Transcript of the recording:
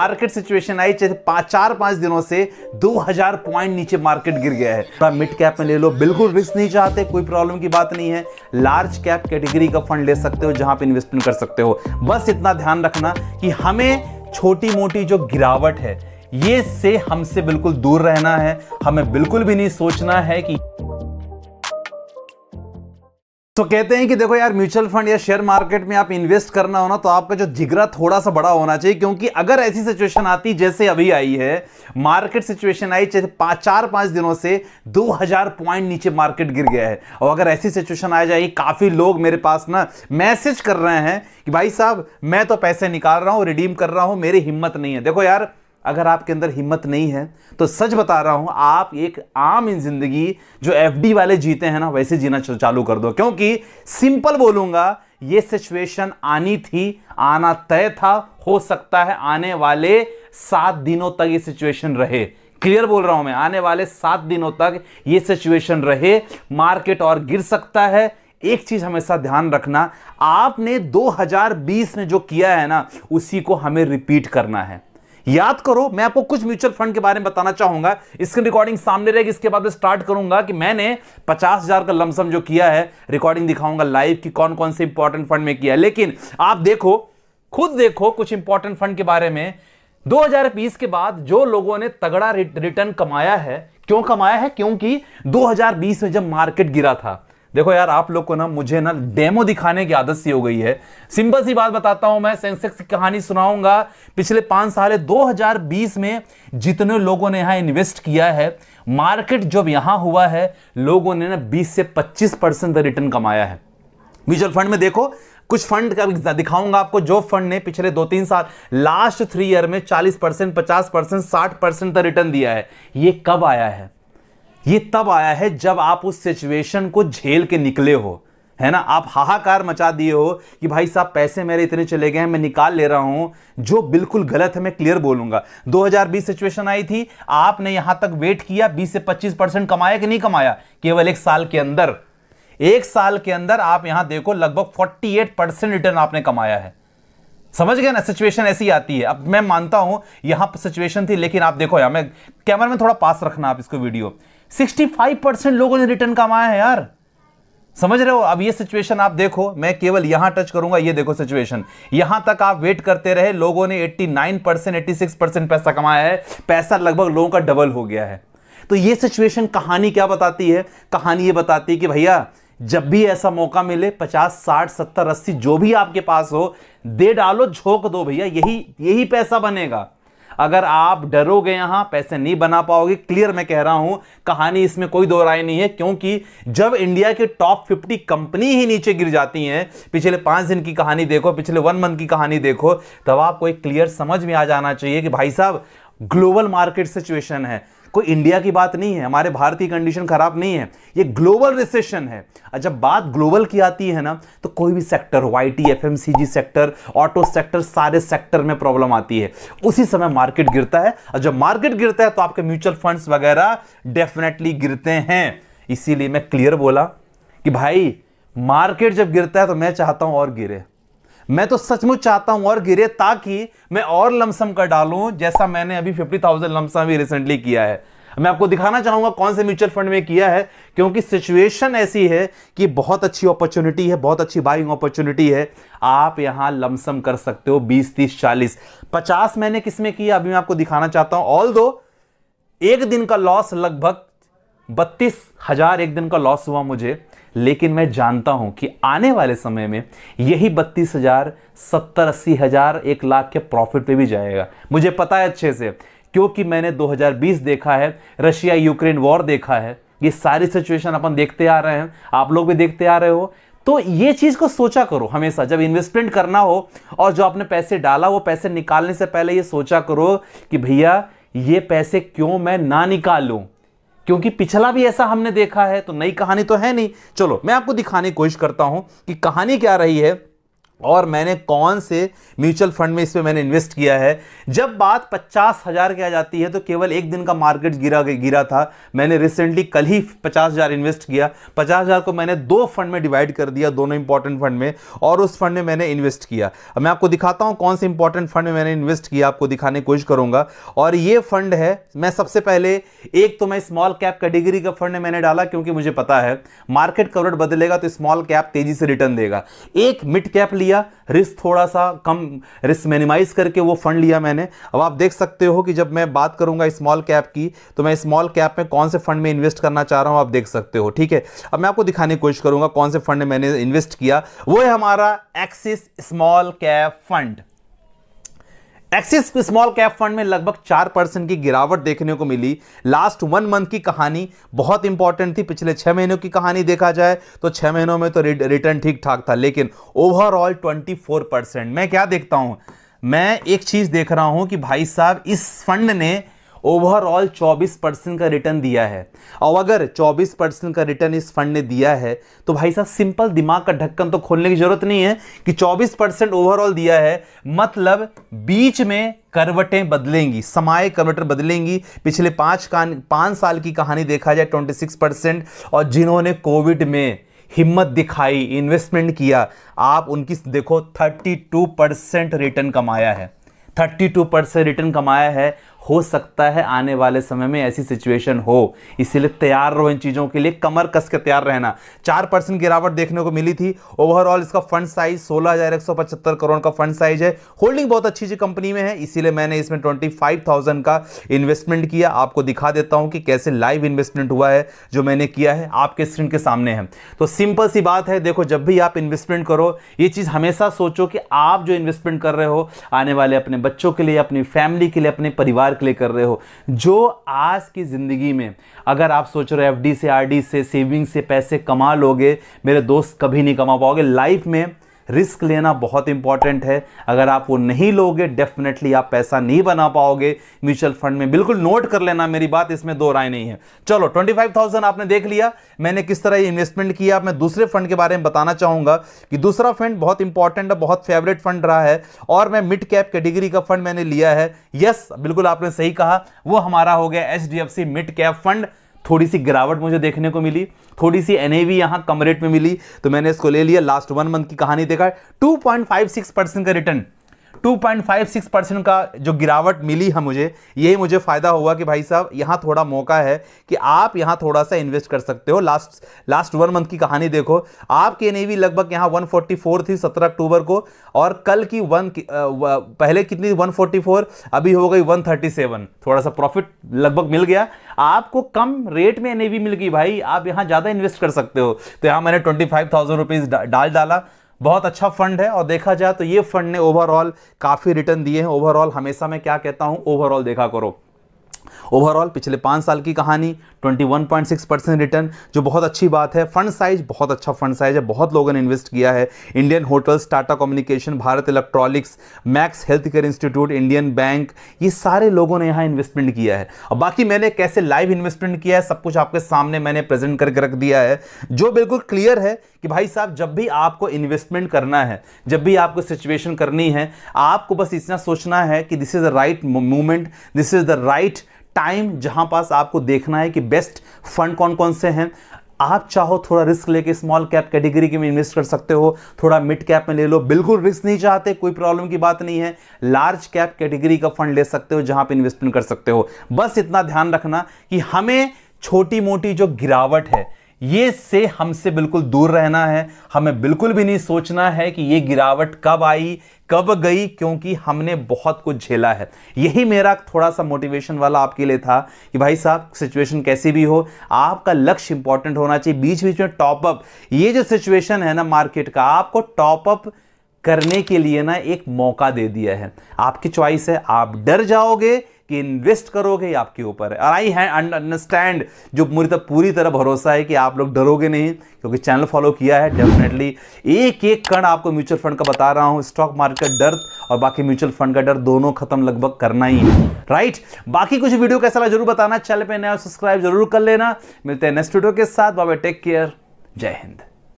market situation आई जैसे पाँच चार पाँच दिनों से 2000 पॉइंट नीचे मार्केट गिर गया है थोड़ा मिड कैप में ले लो बिल्कुल रिस्क नहीं चाहते कोई प्रॉब्लम की बात नहीं है लार्ज कैप कैटेगरी का फंड ले सकते हो जहां पे इन्वेस्टमेंट कर सकते हो बस इतना ध्यान रखना कि हमें छोटी मोटी जो गिरावट है ये से हमसे बिल्कुल दूर रहना है हमें बिल्कुल भी नहीं सोचना है कि तो कहते हैं कि देखो यार म्यूचुअल फंड या शेयर मार्केट में आप इन्वेस्ट करना हो ना तो आपका जो जिगरा थोड़ा सा बड़ा होना चाहिए क्योंकि अगर ऐसी सिचुएशन आती जैसे अभी आई है मार्केट सिचुएशन आई जैसे पाँच चार पांच दिनों से 2000 पॉइंट नीचे मार्केट गिर गया है और अगर ऐसी सिचुएशन आ जाएगी काफ़ी लोग मेरे पास ना मैसेज कर रहे हैं कि भाई साहब मैं तो पैसे निकाल रहा हूँ रिडीम कर रहा हूँ मेरी हिम्मत नहीं है देखो यार अगर आपके अंदर हिम्मत नहीं है तो सच बता रहा हूं आप एक आम इन जिंदगी जो डी वाले जीते हैं ना वैसे जीना चालू कर दो क्योंकि सिंपल बोलूंगा ये सिचुएशन आनी थी आना तय था हो सकता है आने वाले सात दिनों तक ये सिचुएशन रहे क्लियर बोल रहा हूं मैं आने वाले सात दिनों तक ये सिचुएशन रहे मार्केट और गिर सकता है एक चीज हमेशा ध्यान रखना आपने 2020 में जो किया है ना उसी को हमें रिपीट करना है याद करो मैं आपको कुछ म्यूचुअल फंड के बारे में बताना चाहूंगा इसकी रिकॉर्डिंग सामने रहेगी इसके बाद स्टार्ट करूंगा कि मैंने पचास हजार का लमसम जो किया है रिकॉर्डिंग दिखाऊंगा लाइव की कौन कौन से इंपॉर्टेंट फंड में किया लेकिन आप देखो खुद देखो कुछ इंपॉर्टेंट फंड के बारे में 2020 के बाद जो लोगों ने तगड़ा रिटर्न कमाया है क्यों कमाया है क्योंकि 2020 में जब मार्केट गिरा था देखो यार आप लोग को ना मुझे ना डेमो दिखाने की आदत सी हो गई है सिंपल सी बात बताता हूं मैं सेंसेक्स की कहानी सुनाऊंगा पिछले पांच साल 2020 में जितने लोगों ने यहां इन्वेस्ट किया है मार्केट जब यहां हुआ है लोगों ने ना 20 से 25 परसेंट रिटर्न कमाया है म्यूचुअल फंड में देखो कुछ फंड का दिखाऊंगा आपको जो फंड ने पिछले दो तीन साल लास्ट थ्री ईयर में 40 परसेंट पचास परसेंट साठ परसेंट रिटर्न दिया है ये कब आया है ये तब आया है जब आप उस सिचुएशन को झेल के निकले हो है ना आप हाहाकार मचा दिए हो कि भाई साहब पैसे मेरे इतने चले गए हैं मैं निकाल ले रहा हूं जो बिल्कुल गलत है मैं क्लियर बोलूंगा 2020 सिचुएशन आई थी आपने यहां तक वेट किया 20 से 25 परसेंट कमाया कि नहीं कमाया केवल एक साल के अंदर एक साल के अंदर आप यहां देखो लगभग 48 परसेंट रिटर्न आपने कमाया है समझ गए ना सिचुएशन ऐसी आती है अब मैं मानता हूं यहां सिचुएशन थी लेकिन आप देखो यार मैं कैमरा में थोड़ा पास रखना आप इसको वीडियो 65 परसेंट लोगों ने रिटर्न कमाया है यार समझ रहे हो अब ये सिचुएशन आप देखो मैं केवल यहां टच करूंगा ये देखो सिचुएशन यहां तक आप वेट करते रहे लोगों ने 89 परसेंट एट्टी परसेंट पैसा कमाया है पैसा लगभग लोगों का डबल हो गया है तो ये सिचुएशन कहानी क्या बताती है कहानी ये बताती है कि भैया जब भी ऐसा मौका मिले पचास साठ सत्तर अस्सी जो भी आपके पास हो दे डालो झोंक दो भैया यही यही पैसा बनेगा अगर आप डरोगे यहां पैसे नहीं बना पाओगे क्लियर मैं कह रहा हूं कहानी इसमें कोई दो राय नहीं है क्योंकि जब इंडिया के टॉप फिफ्टी कंपनी ही नीचे गिर जाती है पिछले पांच दिन की कहानी देखो पिछले वन मंथ की कहानी देखो तब आपको एक क्लियर समझ में आ जाना चाहिए कि भाई साहब ग्लोबल मार्केट सिचुएशन है कोई इंडिया की बात नहीं है हमारे भारत की कंडीशन खराब नहीं है ये ग्लोबल रिसेशन है जब बात ग्लोबल की आती है ना तो कोई भी sector Y T F M C G sector auto sector सारे सेक्टर में प्रॉब्लम आती है उसी समय मार्केट गिरता है और जब मार्केट गिरता है तो आपके म्यूचुअल फंड्स वगैरह डेफिनेटली गिरते हैं इसीलिए मैं क्लियर बोला कि भाई मार्केट जब गिरता है तो मैं चाहता हूं और गिरे मैं तो सचमुच चाहता हूं और गिरे ताकि मैं और लमसम कर डालूं जैसा मैंने अभी फिफ्टी थाउजेंड लमसम भी रिसेंटली किया है मैं आपको दिखाना चाहूंगा कौन से म्यूचुअल फंड में किया है क्योंकि सिचुएशन ऐसी है कि बहुत अच्छी अपॉर्चुनिटी है बहुत अच्छी बाइंग अपॉर्चुनिटी है आप यहां लमसम कर सकते हो 20 30 40 50 मैंने किसमें किया अभी मैं आपको दिखाना चाहता हूं ऑल दो एक दिन का लॉस लगभग बत्तीस हजार एक दिन का लॉस हुआ मुझे लेकिन मैं जानता हूं कि आने वाले समय में यही बत्तीस हज़ार सत्तर अस्सी हज़ार एक लाख के प्रॉफिट पे भी जाएगा मुझे पता है अच्छे से क्योंकि मैंने 2020 देखा है रशिया यूक्रेन वॉर देखा है ये सारी सिचुएशन अपन देखते आ रहे हैं आप लोग भी देखते आ रहे हो तो ये चीज़ को सोचा करो हमेशा जब इन्वेस्टमेंट करना हो और जो आपने पैसे डाला वो पैसे निकालने से पहले ये सोचा करो कि भैया ये पैसे क्यों मैं ना निकालूं क्योंकि पिछला भी ऐसा हमने देखा है तो नई कहानी तो है नहीं चलो मैं आपको दिखाने की कोशिश करता हूं कि कहानी क्या रही है और मैंने कौन से म्यूचुअल फंड में इसमें मैंने इन्वेस्ट किया है जब बात पचास हज़ार की आ जाती है तो केवल एक दिन का मार्केट गिरा गिरा था मैंने रिसेंटली कल ही पचास हज़ार इन्वेस्ट किया पचास हज़ार को मैंने दो फंड में डिवाइड कर दिया दोनों इंपॉर्टेंट फंड में और उस फंड में मैंने इन्वेस्ट किया अब मैं आपको दिखाता हूँ कौन से इंपॉर्टेंट फंड में मैंने इन्वेस्ट किया आपको दिखाने की कोशिश करूँगा और ये फंड है मैं सबसे पहले एक तो मैं स्मॉल कैप कैटेगरी का फंड मैंने डाला क्योंकि मुझे पता है मार्केट कवरेज बदलेगा तो स्मॉल कैप तेज़ी से रिटर्न देगा एक मिड कैप लिया लिया रिस्क थोड़ा सा कम रिस्क मिनिमाइज करके वो फंड लिया मैंने अब आप देख सकते हो कि जब मैं बात करूंगा स्मॉल कैप की तो मैं स्मॉल कैप में कौन से फंड में इन्वेस्ट करना चाह रहा हूं आप देख सकते हो ठीक है अब मैं आपको दिखाने की कोशिश करूंगा कौन से फंड में मैंने इन्वेस्ट किया वो है हमारा Axis small cap fund Axis small cap fund में लगभग चार परसेंट की गिरावट देखने को मिली लास्ट वन मंथ की कहानी बहुत इंपॉर्टेंट थी पिछले छह महीनों की कहानी देखा जाए तो छह महीनों में तो रिटर्न ठीक ठाक था लेकिन ओवरऑल ट्वेंटी फोर परसेंट मैं क्या देखता हूं मैं एक चीज़ देख रहा हूं कि भाई साहब इस फंड ने ओवरऑल 24 परसेंट का रिटर्न दिया है और अगर 24 परसेंट का रिटर्न इस फंड ने दिया है तो भाई साहब सिंपल दिमाग का ढक्कन तो खोलने की जरूरत नहीं है कि 24 परसेंट ओवरऑल दिया है मतलब बीच में करवटें बदलेंगी समाय करवटें बदलेंगी पिछले पाँच पांच पाँच साल की कहानी देखा जाए ट्वेंटी परसेंट और जिन्होंने कोविड में हिम्मत दिखाई इन्वेस्टमेंट किया आप उनकी देखो 32 परसेंट रिटर्न कमाया है 32 परसेंट रिटर्न कमाया है हो सकता है आने वाले समय में ऐसी सिचुएशन हो इसीलिए तैयार रहो इन चीज़ों के लिए कमर कस के तैयार रहना चार परसेंट गिरावट देखने को मिली थी ओवरऑल इसका फंड साइज सोलह हज़ार एक सौ पचहत्तर करोड़ का फंड साइज है होल्डिंग बहुत अच्छी सी कंपनी में है इसीलिए मैंने इसमें ट्वेंटी फाइव थाउजेंड का इन्वेस्टमेंट किया आपको दिखा देता हूं कि कैसे लाइव इन्वेस्टमेंट हुआ है जो मैंने किया है आपके स्क्रीन के सामने है तो सिंपल सी बात है देखो जब भी आप इन्वेस्टमेंट करो ये चीज़ हमेशा सोचो कि आप जो इन्वेस्टमेंट कर रहे हो आने वाले अपने बच्चों के लिए अपनी फैमिली के लिए अपने परिवार बार क्लिक कर रहे हो जो आज की ज़िंदगी में अगर आप सोच रहे हो एफ से आर से सेविंग से पैसे कमा लोगे मेरे दोस्त कभी नहीं कमा पाओगे लाइफ में रिस्क लेना बहुत इंपॉर्टेंट है अगर आप वो नहीं लोगे डेफिनेटली आप पैसा नहीं बना पाओगे म्यूचुअल फंड में बिल्कुल नोट कर लेना मेरी बात इसमें दो राय नहीं है चलो 25,000 आपने देख लिया मैंने किस तरह इन्वेस्टमेंट किया मैं दूसरे फंड के बारे में बताना चाहूंगा कि दूसरा फंड बहुत इंपॉर्टेंट है बहुत फेवरेट फंड रहा है और मैं मिड कैप कैटेगरी का फंड मैंने लिया है यस बिल्कुल आपने सही कहा वो हमारा हो गया एच मिड कैप फंड थोड़ी सी गिरावट मुझे देखने को मिली थोड़ी सी एन यहां कम रेट में मिली तो मैंने इसको ले लिया लास्ट वन मंथ की कहानी देखा two point five six percent का रिटर्न 2.56 परसेंट का जो गिरावट मिली है मुझे यही मुझे फ़ायदा हुआ कि भाई साहब यहाँ थोड़ा मौका है कि आप यहाँ थोड़ा सा इन्वेस्ट कर सकते हो लास्ट लास्ट वन मंथ की कहानी देखो आपकी एन लगभग यहाँ 144 थी 17 अक्टूबर को और कल की वन पहले कितनी 144 अभी हो गई 137 थोड़ा सा प्रॉफिट लगभग मिल गया आपको कम रेट में एन मिल गई भाई आप यहाँ ज़्यादा इन्वेस्ट कर सकते हो तो यहाँ मैंने ट्वेंटी फाइव डाल डाला बहुत अच्छा फंड है और देखा जाए तो ये फंड ने ओवरऑल काफ़ी रिटर्न दिए हैं ओवरऑल हमेशा मैं क्या कहता हूँ ओवरऑल देखा करो ओवरऑल पिछले पाँच साल की कहानी 21.6 परसेंट रिटर्न जो बहुत अच्छी बात है फंड साइज बहुत अच्छा फंड साइज है बहुत लोगों ने इन्वेस्ट किया है Indian Hotels Tata Communication Bharat Electronics Max Health Care Institute Indian Bank ये सारे लोगों ने यहाँ इन्वेस्टमेंट किया है और बाकी मैंने कैसे लाइव इन्वेस्टमेंट किया है सब कुछ आपके सामने मैंने प्रेजेंट करके रख दिया है जो बिल्कुल क्लियर है कि भाई साहब जब भी आपको इन्वेस्टमेंट करना है जब भी आपको सिचुएशन करनी है आपको बस इतना सोचना है कि this is the right movement this is the right time जहां पास आपको देखना है कि बेस्ट फंड कौन कौन से हैं आप चाहो थोड़ा रिस्क लेके स्मॉल कैप कैटेगरी के में इन्वेस्ट कर सकते हो थोड़ा मिड कैप में ले लो बिल्कुल रिस्क नहीं चाहते कोई प्रॉब्लम की बात नहीं है लार्ज कैप कैटेगरी का फंड ले सकते हो जहां पे इन्वेस्टमेंट कर सकते हो बस इतना ध्यान रखना कि हमें छोटी मोटी जो गिरावट है ये से हमसे बिल्कुल दूर रहना है हमें बिल्कुल भी नहीं सोचना है कि ये गिरावट कब आई कब गई क्योंकि हमने बहुत कुछ झेला है यही मेरा थोड़ा सा मोटिवेशन वाला आपके लिए था कि भाई साहब सिचुएशन कैसी भी हो आपका लक्ष्य इंपॉर्टेंट होना चाहिए बीच बीच में टॉपअप ये जो सिचुएशन है ना मार्केट का आपको टॉपअप करने के लिए ना एक मौका दे दिया है आपकी चॉइस है आप डर जाओगे कि इन्वेस्ट करोगे आपके ऊपर है और आई है अंडरस्टैंड जो मुझे तो पूरी तरह भरोसा है कि आप लोग डरोगे नहीं क्योंकि चैनल फॉलो किया है डेफिनेटली एक एक कण आपको म्यूचुअल फंड का बता रहा हूँ स्टॉक मार्केट का डर और बाकी म्यूचुअल फंड का डर दोनों खत्म लगभग करना ही है राइट बाकी कुछ वीडियो कैसा लगा जरूर बताना चैनल पर नया सब्सक्राइब जरूर कर लेना मिलते हैं नेक्स्ट वीडियो के साथ बाबा टेक केयर जय हिंद